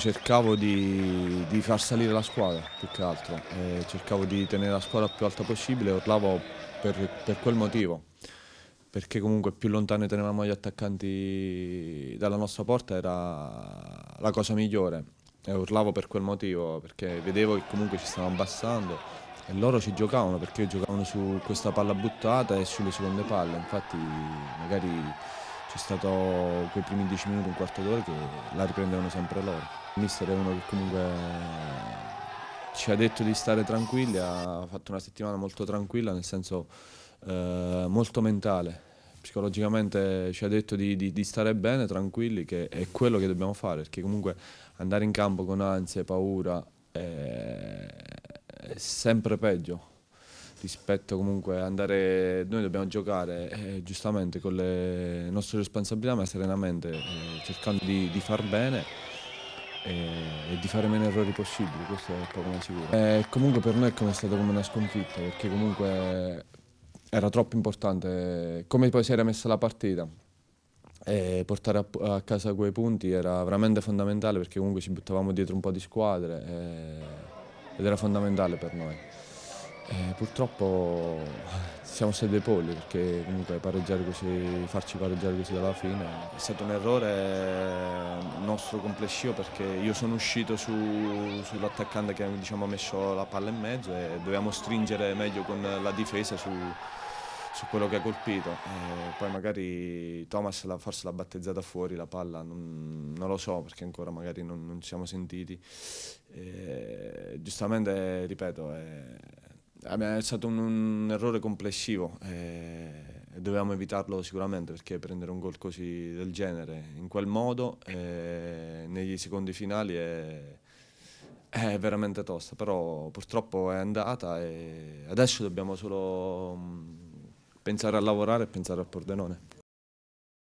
Cercavo di, di, far salire la squadra più che altro, eh, cercavo di tenere la squadra più alta possibile, urlavo per, per, quel motivo, perché comunque più lontano tenevamo gli attaccanti dalla nostra porta era la cosa migliore e urlavo per quel motivo, perché vedevo che comunque ci stavano abbassando e loro ci giocavano perché giocavano su questa palla buttata e sulle seconde palle, infatti magari c'è stato quei primi dieci minuti, un quarto d'ora che la riprendevano sempre loro mister è uno che comunque ci ha detto di stare tranquilli, ha fatto una settimana molto tranquilla, nel senso eh, molto mentale. Psicologicamente ci ha detto di, di, di, stare bene, tranquilli, che è quello che dobbiamo fare, perché comunque andare in campo con ansia e paura è, è sempre peggio rispetto comunque a andare, noi dobbiamo giocare eh, giustamente con le nostre responsabilità ma serenamente eh, cercando di, di far bene e, di fare meno errori possibili, questo è poco ma sicuro. E eh, comunque per noi è stata come una sconfitta, perché comunque era troppo importante, come poi si era messa la partita. E portare a, a casa quei punti era veramente fondamentale perché comunque ci buttavamo dietro un po' di squadre e, ed era fondamentale per noi. E purtroppo siamo stati dei polli perché comunque pareggiare così, farci pareggiare così dalla fine. È stato un errore nostro complessivo perché io sono uscito su, sull'attaccante che diciamo, ha messo la palla in mezzo e dovevamo stringere meglio con la difesa su, su quello che ha colpito. E poi magari Thomas la, forse l'ha battezzata fuori la palla, non, non, lo so perché ancora magari non, non ci siamo sentiti. E, giustamente, ripeto, è, è stato un, un errore complessivo eh, e dovevamo evitarlo sicuramente perché prendere un gol così del genere in quel modo eh, negli secondi finali è, è, veramente tosta, però purtroppo è andata e adesso dobbiamo solo mm, pensare a lavorare e pensare a Pordenone.